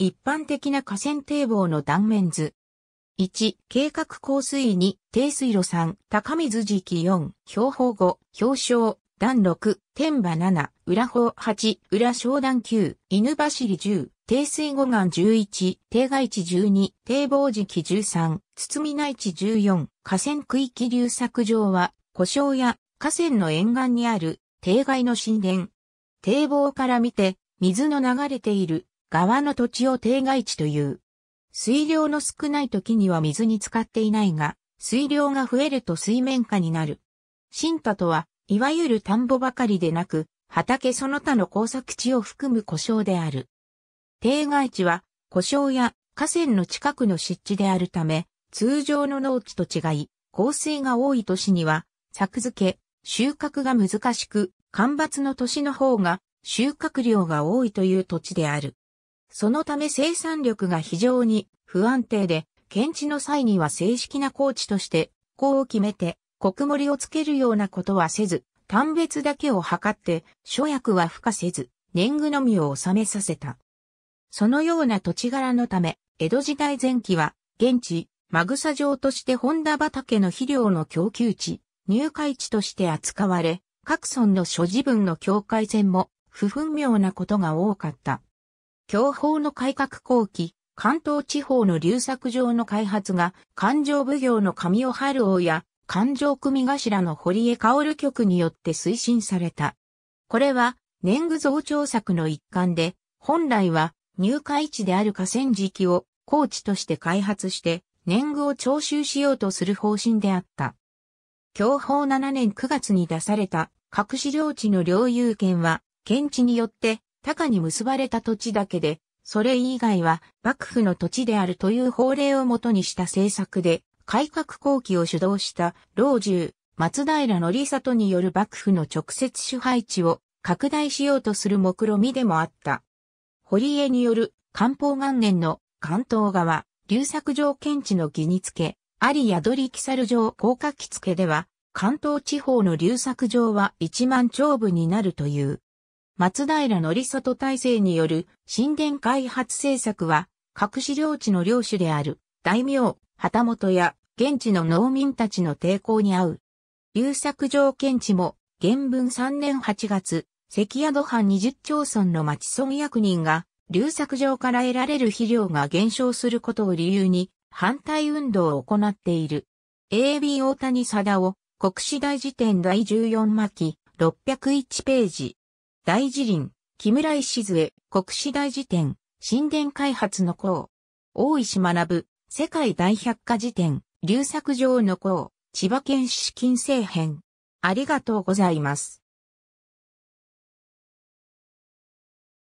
一般的な河川堤防の断面図。1、計画降水2、低水路3、高水時期4、標報5、標章、段6、天馬7、裏方8、裏商段9、犬走り10、低水護岸11、低外地12、堤防時期13、包内地14、河川区域流作場は、故障や河川の沿岸にある、堤外の神殿。堤防から見て、水の流れている側の土地を定外地という。水量の少ない時には水に浸かっていないが、水量が増えると水面下になる。新田とは、いわゆる田んぼばかりでなく、畑その他の耕作地を含む故障である。定外地は、故障や河川の近くの湿地であるため、通常の農地と違い、降水が多い年には、作付け、収穫が難しく、干ばつの年の方が収穫量が多いという土地である。そのため生産力が非常に不安定で、検知の際には正式な工地として、こう決めて、国盛をつけるようなことはせず、単別だけを図って、諸役は付加せず、年貢のみを納めさせた。そのような土地柄のため、江戸時代前期は、現地、マグサ場として本田畑の肥料の供給地、入会地として扱われ、各村の所持分の境界線も、不分明なことが多かった。享保の改革後期、関東地方の流作場の開発が、環状奉行の神尾春夫や、環状組頭の堀江薫局によって推進された。これは、年貢増長策の一環で、本来は入会地である河川敷を高地として開発して、年貢を徴収しようとする方針であった。享保7年9月に出された、各資領地の領有権は、県地によって高に結ばれた土地だけで、それ以外は幕府の土地であるという法令をもとにした政策で、改革後期を主導した老中、松平則里による幕府の直接支配地を拡大しようとする目論見でもあった。堀江による漢方元年の関東側、流作城県地の義につけ、あり宿り木猿城高架木付では、関東地方の流作城は一万丁部になるという。松平則里体制による神殿開発政策は、各資料地の領主である大名、旗本や現地の農民たちの抵抗に遭う。流作上検地も、元文3年8月、関宿藩20町村の町村役人が、流作場から得られる肥料が減少することを理由に、反対運動を行っている。AB 大谷貞夫、国史大辞典第14巻、601ページ。大辞林、木村石杖、国史大辞典、神殿開発の功。大石学、世界大百科辞典、流作上の功、千葉県市金製編。ありがとうございます。